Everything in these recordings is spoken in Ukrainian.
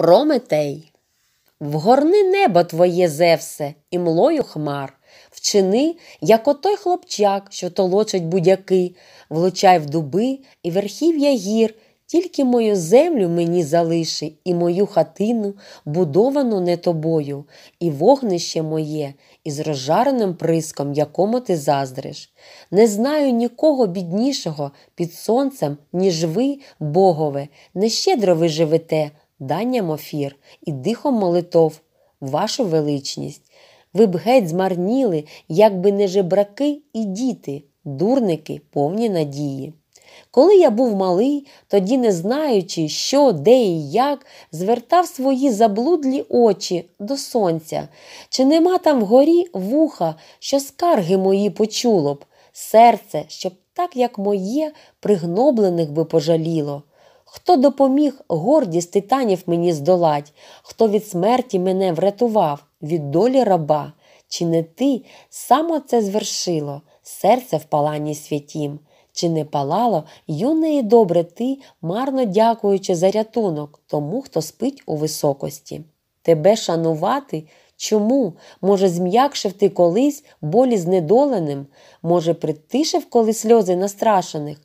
Прометей. Вгорни небо твоє, Зевсе, і млою хмар. Вчини, як отой хлопчак, що толочить будяки, влучай в дуби і верхів'я гір, тільки мою землю мені залиши, і мою хатину, будовану не тобою, і вогнище моє, із розжареним приском, якому ти заздриш. Не знаю нікого біднішого під сонцем, ніж ви, богове, нещедро ви живете данням офір і дихом молитов, вашу величність. Ви б геть змарніли, якби не жебраки і діти, дурники, повні надії. Коли я був малий, тоді, не знаючи, що, де і як, звертав свої заблудлі очі до сонця, чи нема там вгорі вуха, що скарги мої почуло б, серце, щоб так, як моє, пригноблених би пожаліло. Хто допоміг гордість титанів мені здолать, хто від смерті мене врятував, від долі раба, чи не ти само це звершило, серце в паланні святім, чи не палало юне і добре ти, марно дякуючи за рятунок тому, хто спить у високості? Тебе шанувати? Чому, може, зм'якшив ти колись болі знедоленим, може, притишив коли сльози настрашених?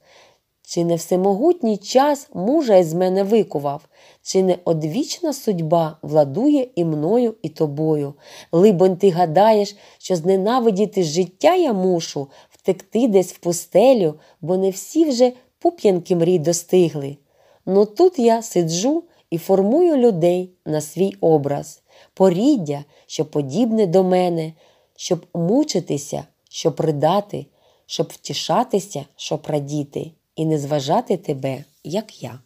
Чи не всемогутній час мужа із мене викував, чи не одвічна судьба владує і мною, і тобою? Либонь, ти гадаєш, що зненавидіти життя я мушу, втекти десь в пустелю, бо не всі вже пуп'янки мрій достигли. Но ну тут я сиджу і формую людей на свій образ, поріддя, що подібне до мене, щоб мучитися, щоб ридати, щоб втішатися, щоб радіти і не зважати тебе, як я.